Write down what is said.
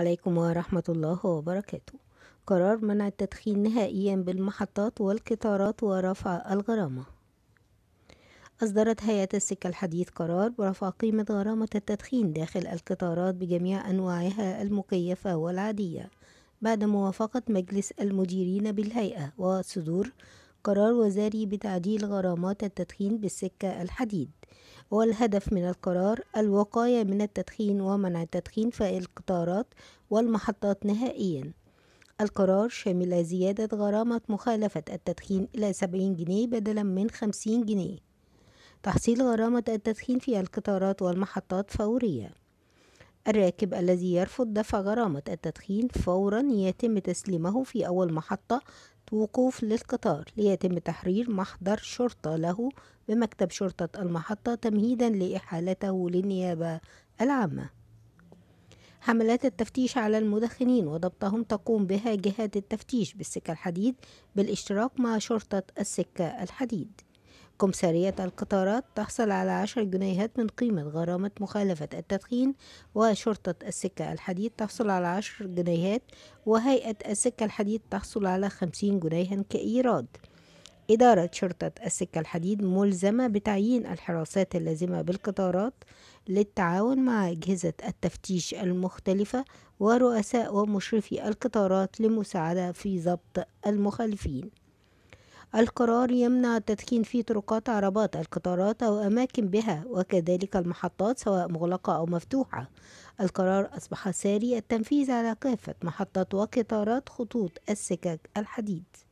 عليكم ورحمة الله وبركاته قرار منع التدخين نهائيا بالمحطات والقطارات ورفع الغرامة أصدرت هيئة السكة الحديث قرار برفع قيمة غرامة التدخين داخل القطارات بجميع أنواعها المكيفة والعادية بعد موافقة مجلس المديرين بالهيئة وصدور قرار وزاري بتعديل غرامات التدخين بالسكة الحديد والهدف من القرار الوقاية من التدخين ومنع التدخين في القطارات والمحطات نهائيا القرار شمل زيادة غرامة مخالفة التدخين إلى 70 جنيه بدلا من 50 جنيه تحصيل غرامة التدخين في القطارات والمحطات فورية الراكب الذي يرفض دفع غرامة التدخين فورا يتم تسليمه في أول محطة وقوف للقطار ليتم تحرير محضر شرطة له بمكتب شرطة المحطة تمهيدا لإحالته للنيابة العامة حملات التفتيش على المدخنين وضبطهم تقوم بها جهات التفتيش بالسكة الحديد بالاشتراك مع شرطة السكة الحديد كمسارية القطارات تحصل على عشر جنيهات من قيمة غرامة مخالفة التدخين وشرطة السكة الحديد تحصل على عشر جنيهات وهيئة السكة الحديد تحصل على خمسين جنيها كإيراد إدارة شرطة السكة الحديد ملزمة بتعيين الحراسات اللازمة بالقطارات للتعاون مع أجهزة التفتيش المختلفة ورؤساء ومشرفي القطارات لمساعدة في ضبط المخالفين القرار يمنع التدخين في طرقات عربات القطارات أو أماكن بها وكذلك المحطات سواء مغلقة أو مفتوحة القرار أصبح ساري التنفيذ على كافة محطات وقطارات خطوط السكك الحديد